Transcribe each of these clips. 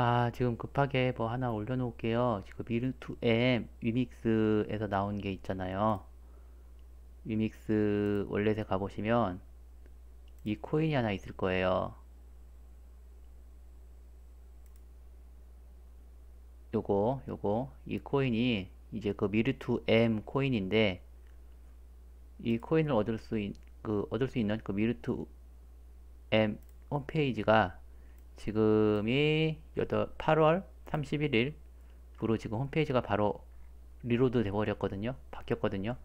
아, 지금 급하게 뭐 하나 올려놓을게요. 지금 미르2M 위믹스에서 나온 게 있잖아요. 위믹스 원래에 가보시면 이 코인이 하나 있을 거예요. 요거, 요거, 이 코인이 이제 그 미르2M 코인인데 이 코인을 얻을 수, 있, 그 얻을 수 있는 그 미르2M 홈페이지가 지금이 8, 8월 31일 으로 지금 홈페이지가 바로 리로드 되어버렸거든요 바뀌었거든요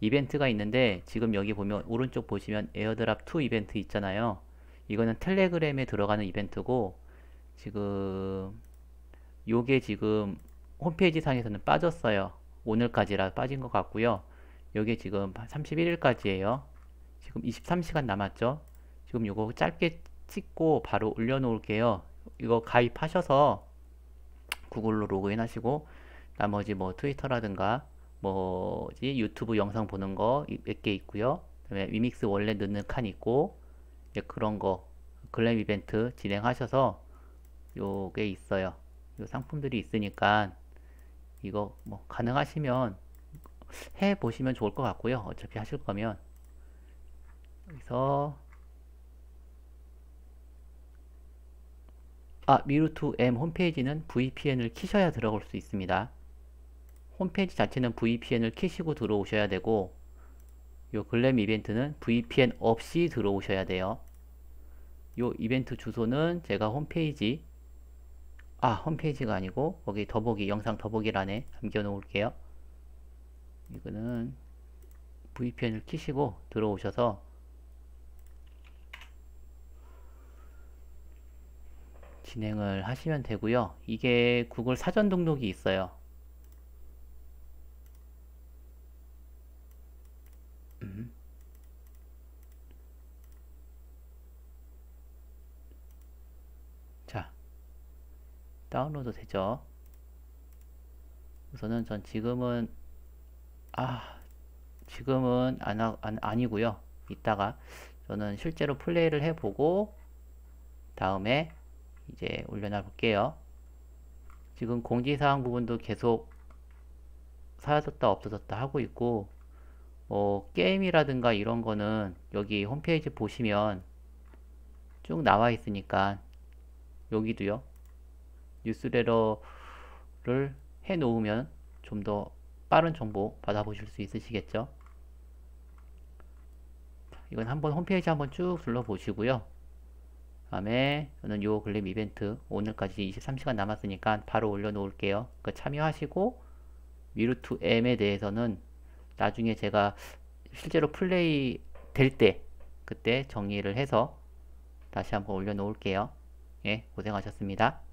이벤트가 있는데 지금 여기 보면 오른쪽 보시면 에어드랍 2 이벤트 있잖아요 이거는 텔레그램에 들어가는 이벤트고 지금 요게 지금 홈페이지 상에서는 빠졌어요 오늘까지라 빠진 것 같고요 요게 지금 31일까지예요 지금 23시간 남았죠 지금 요거 짧게 찍고 바로 올려놓을게요. 이거 가입하셔서 구글로 로그인 하시고 나머지 뭐 트위터라든가 뭐지 유튜브 영상 보는 거 몇 개 있고요. 그다음에 위믹스 원래 넣는 칸 있고 이 그런 거 글램 이벤트 진행하셔서 요게 있어요. 요 상품들이 있으니까 이거 뭐 가능하시면 해 보시면 좋을 것 같고요. 어차피 하실 거면 여기서 아, 미루2M 홈페이지는 VPN을 키셔야 들어올 수 있습니다. 홈페이지 자체는 VPN을 키시고 들어오셔야 되고 요 글램 이벤트는 VPN 없이 들어오셔야 돼요. 요 이벤트 주소는 제가 홈페이지 아 홈페이지가 아니고 거기 더보기 영상 더보기란에 남겨 놓을게요. 이거는 VPN을 키시고 들어오셔서 진행을 하시면 되고요. 이게 구글 사전 등록이 있어요. 음. 자, 다운로드 되죠? 우선은 전 지금은 아 지금은 안, 안 아니고요. 이따가 저는 실제로 플레이를 해보고 다음에 이제 올려놔 볼게요. 지금 공지사항 부분도 계속 사라졌다 없어졌다 하고 있고 뭐 게임이라든가 이런 거는 여기 홈페이지 보시면 쭉 나와 있으니까 여기도요 뉴스레터를 해 놓으면 좀 더 빠른 정보 받아보실 수 있으시겠죠 이건 한번 홈페이지 한번 쭉 둘러보시고요 다음에 저는 요 글램 이벤트 오늘까지 23시간 남았으니까 바로 올려놓을게요. 그 참여하시고 미루투 M에 대해서는 나중에 제가 실제로 플레이 될 때 그때 정리를 해서 다시 한번 올려놓을게요. 예, 고생하셨습니다.